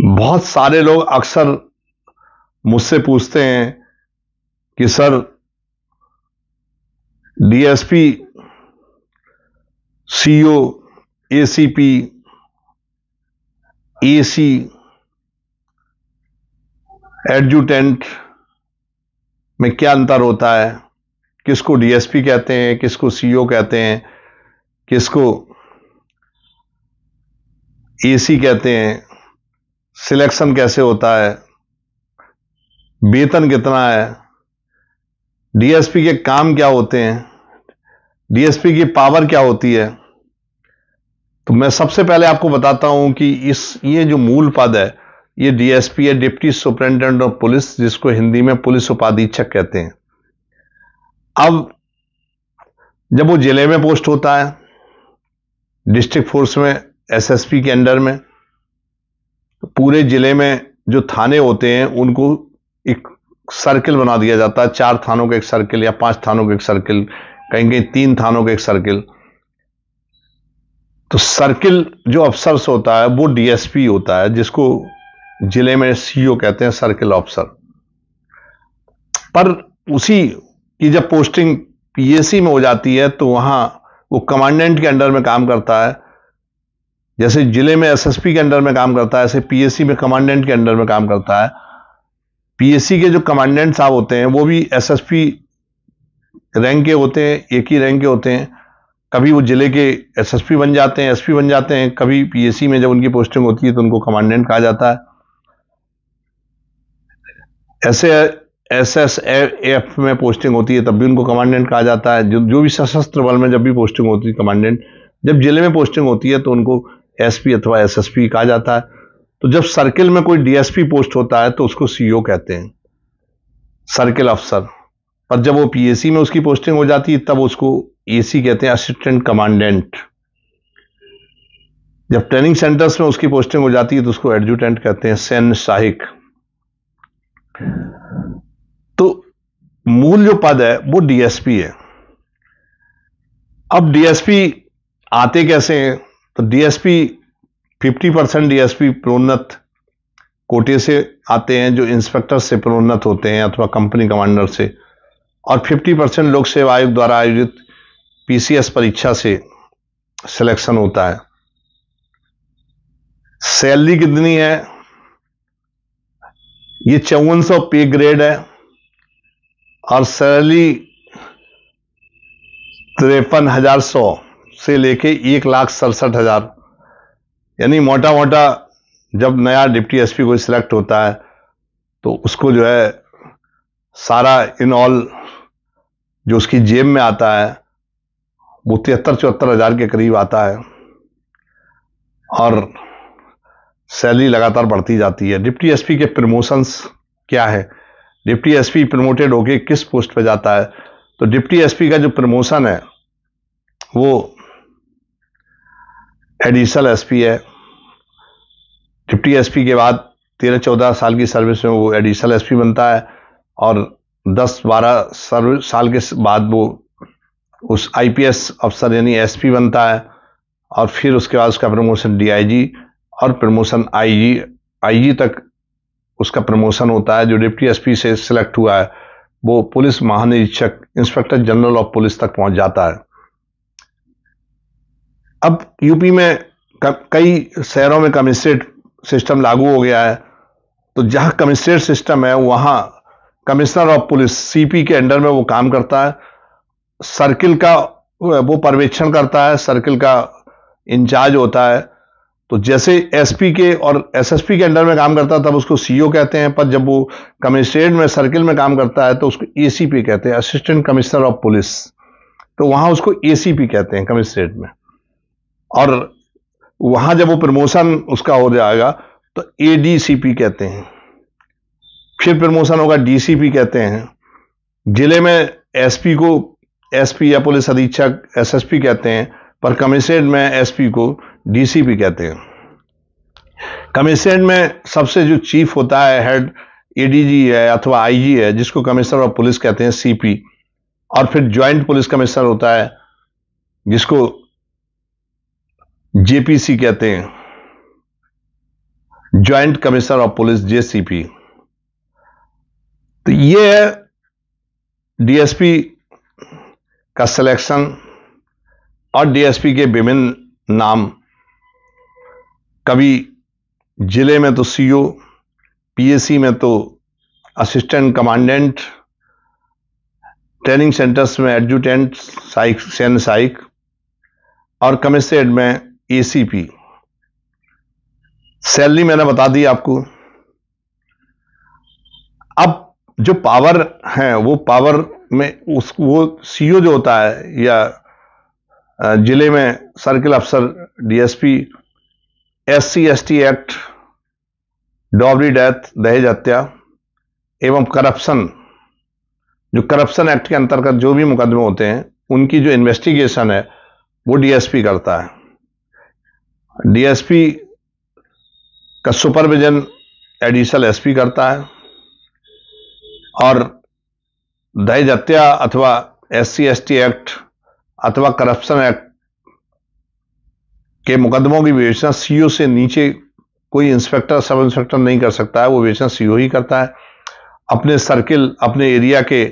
बहुत सारे लोग अक्सर मुझसे पूछते हैं कि sir DSP CO ACP AC adjutant में क्या अंतर होता है किसको डीएसपी कहते हैं किसको सीओ e कहते हैं किसको एसी कहते हैं सिलेक्शन कैसे होता है वेतन कितना है डीएसपी के काम क्या होते हैं डीएसपी की पावर क्या होती है तो मैं सबसे पहले आपको बताता हूं कि इस ये जो मूल पद है ये डीएसपी है डिप्टी सुपरिटेंडेंट ऑफ पुलिस जिसको हिंदी में पुलिस उपाधीक्षक कहते हैं अब जब वो जिले में पोस्ट होता है डिस्ट्रिक्ट फोर्स में एसएसपी के अंडर में पूरे जिले में जो थाने होते हैं उनको एक सर्किल बना दिया जाता है चार थानों का एक सर्किल या पांच थानों का एक सर्किल कहीं कहीं तीन थानों का एक सर्किल तो सर्किल जो अफसर होता है वो डीएसपी होता है जिसको जिले में सीईओ e कहते हैं सर्किल अफसर पर उसी की जब पोस्टिंग पीएससी में हो जाती है तो वहां वो कमांडेंट के अंडर में काम करता है जैसे जिले में एसएसपी के अंडर में काम करता है ऐसे पीएससी में कमांडेंट के अंडर में काम करता है पीएससी के जो कमांडेंट साहब होते हैं वो भी एसएसपी रैंक के होते हैं एक ही रैंक के होते हैं कभी वो जिले के एसएसपी बन जाते हैं एसपी बन जाते हैं कभी पीएससी में जब उनकी पोस्टिंग होती है तो उनको कमांडेंट कहा जाता है ऐसे एस एस एफ में पोस्टिंग होती है तब भी उनको कमांडेंट कहा जाता है जो जो भी सशस्त्र बल में जब भी पोस्टिंग होती है कमांडेंट जब जिले में पोस्टिंग होती है तो उनको एसपी अथवा एसएसपी कहा जाता है तो जब सर्किल में कोई डीएसपी पोस्ट होता है तो उसको सीईओ e कहते हैं सर्किल अफसर पर जब वो पीएसी में उसकी पोस्टिंग हो जाती है तब उसको एसी कहते हैं असिस्टेंट कमांडेंट जब ट्रेनिंग सेंटर्स में उसकी पोस्टिंग हो जाती है तो उसको एडजुटेंट कहते हैं सैन्य सहायक तो मूल जो पद है वो डीएसपी है अब डीएसपी आते कैसे हैं तो डीएसपी 50 परसेंट डीएसपी प्रोन्नत कोटे से आते हैं जो इंस्पेक्टर से प्रोन्नत होते हैं अथवा कंपनी कमांडर से और 50 परसेंट लोक सेवा आयोग द्वारा आयोजित पीसीएस परीक्षा से सिलेक्शन होता है सैलरी कितनी है ये चौवन सौ पे ग्रेड है और सैलरी तिरपन हजार सौ से लेके एक लाख सड़सठ हज़ार यानी मोटा मोटा जब नया डिप्टी एसपी कोई सिलेक्ट होता है तो उसको जो है सारा इन ऑल जो उसकी जेब में आता है वो तिहत्तर चौहत्तर हज़ार के करीब आता है और सैलरी लगातार बढ़ती जाती है डिप्टी एसपी के प्रमोशंस क्या है डिप्टी एसपी प्रमोटेड होके किस पोस्ट पे जाता है तो डिप्टी एसपी का जो प्रमोशन है वो एडिशनल एसपी है डिप्टी एसपी के बाद तेरह चौदह साल की सर्विस में वो एडिशनल एसपी बनता है और दस बारह साल के बाद वो उस आईपीएस अफसर यानी एसपी बनता है और फिर उसके बाद उसका प्रमोशन डीआईजी और प्रमोशन आईजी आईजी तक उसका प्रमोशन होता है जो डिप्टी एसपी से सिलेक्ट हुआ है वो पुलिस महानिरीक्षक इंस्पेक्टर जनरल ऑफ पुलिस तक पहुंच जाता है अब यूपी में कई शहरों में कमिस्ट्रेट सिस्टम लागू हो गया है तो जहां कमिश्नरेट सिस्टम है वहां कमिश्नर ऑफ पुलिस सीपी के अंडर में वो काम करता है सर्किल का वो पर्यवेक्षण करता है सर्किल का इंचार्ज होता है तो जैसे एसपी के और एसएसपी के अंडर में काम करता है तब उसको सीईओ e कहते हैं पर जब वो कमिश्नरेट में सर्किल में काम करता है तो उसको एसीपी कहते हैं असिस्टेंट कमिश्नर ऑफ पुलिस तो वहां उसको एसीपी कहते हैं कमिश्नरेट में और वहां जब वो प्रमोशन उसका हो जाएगा तो एडीसीपी कहते हैं फिर प्रमोशन होगा डीसीपी कहते हैं जिले में एसपी को एसपी या पुलिस अधीक्षक एसएसपी कहते हैं पर कमिश्नरेट में एसपी को डीसीपी कहते हैं कमिश्नरेट में सबसे जो चीफ होता है हेड एडीजी है अथवा आईजी है जिसको कमिश्नर ऑफ पुलिस कहते हैं सीपी और फिर ज्वाइंट पुलिस कमिश्नर होता है जिसको जेपीसी कहते हैं joint commissioner of police JCP तो ये है डीएसपी का सिलेक्शन और डीएसपी के विभिन्न नाम कभी जिले में तो सीओ पीएसी में तो असिस्टेंट कमांडेंट ट्रेनिंग सेंटर्स में एडजुटेंट साइक सैन्य साइक और कमिश्रेट में एसीपी सैलरी मैंने बता दी आपको अब जो पावर है वो पावर में उस वो सीओ जो होता है या जिले में सर्किल अफसर DSP SC ST act dowry death दहेज हत्या एवं करप्शन जो करप्शन एक्ट के अंतर्गत जो भी मुकदमे होते हैं उनकी जो इन्वेस्टिगेशन है वो डीएसपी करता है डीएसपी का सुपरविजन एडिशनल एसपी करता है और दहेज हत्या अथवा एस टी एक्ट अथवा करप्शन एक्ट के मुकदमों की विवेचना सीओ से नीचे कोई इंस्पेक्टर सब इंस्पेक्टर नहीं कर सकता है वो विवेचना सीओ ही करता है अपने सर्किल अपने एरिया के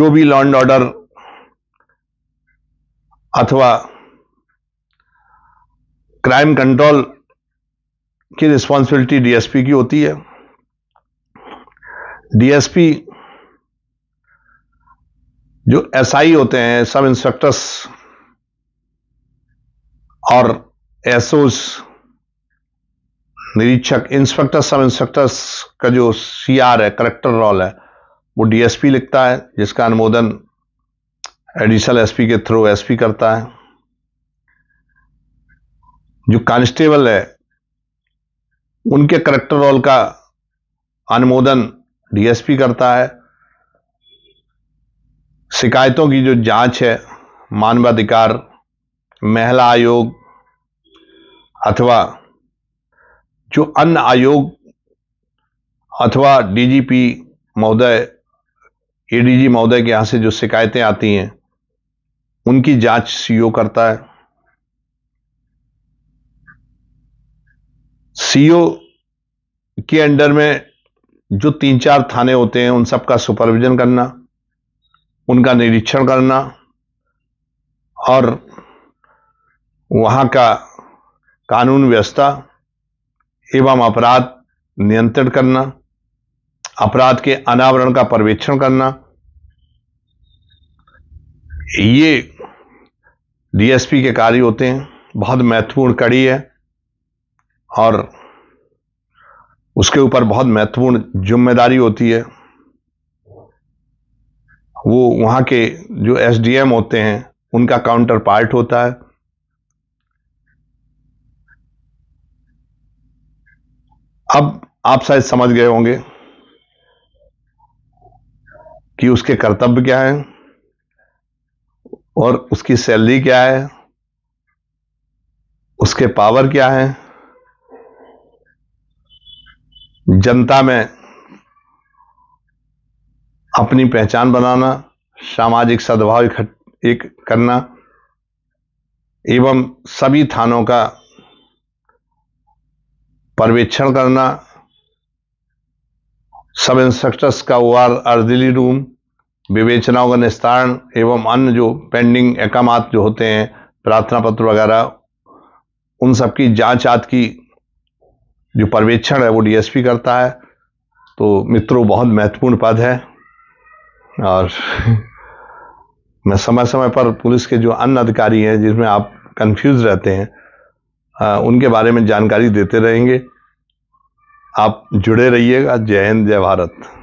जो भी लॉ एंड ऑर्डर अथवा क्राइम कंट्रोल की रिस्पॉन्सिबिलिटी डीएसपी की होती है डीएसपी जो एसआई होते हैं सब इंस्पेक्टर्स और एसओस निरीक्षक इंस्पेक्टर सब इंस्पेक्टर्स का जो सीआर है करेक्टर रोल है वो डीएसपी लिखता है जिसका अनुमोदन एडिशनल एसपी के थ्रू एसपी करता है जो कांस्टेबल है उनके करेक्टर रोल का अनुमोदन डीएसपी करता है शिकायतों की जो जांच है मानवाधिकार महिला आयोग अथवा जो अन्य आयोग अथवा डीजीपी महोदय एडीजी महोदय के यहाँ से जो शिकायतें आती हैं उनकी जांच सीओ e करता है सीओ के अंडर में जो तीन चार थाने होते हैं उन सबका सुपरविजन करना उनका निरीक्षण करना और वहाँ का कानून व्यवस्था एवं अपराध नियंत्रण करना अपराध के अनावरण का पर्यवेक्षण करना ये डीएसपी के कार्य होते हैं बहुत महत्वपूर्ण कड़ी है और उसके ऊपर बहुत महत्वपूर्ण जिम्मेदारी होती है वो वहाँ के जो एसडीएम होते हैं उनका काउंटर पार्ट होता है अब आप शायद समझ गए होंगे कि उसके कर्तव्य क्या हैं और उसकी सैलरी क्या है उसके पावर क्या है जनता में अपनी पहचान बनाना सामाजिक सद्भाव एक करना एवं सभी थानों का पर्यवेक्षण करना सब इंस्ट्रक्टर्स का ओ आर अर्दली रूम विवेचनाओं का निस्तारण एवं अन्य जो पेंडिंग एकामात जो होते हैं प्रार्थना पत्र वगैरह उन सब की जांच आद की जो पर्यवेक्षण है वो डीएसपी करता है तो मित्रों बहुत महत्वपूर्ण पद है और मैं समय समय पर पुलिस के जो अन्य अधिकारी हैं जिसमें आप कंफ्यूज रहते हैं आ, उनके बारे में जानकारी देते रहेंगे आप जुड़े रहिएगा जय हिंद जय भारत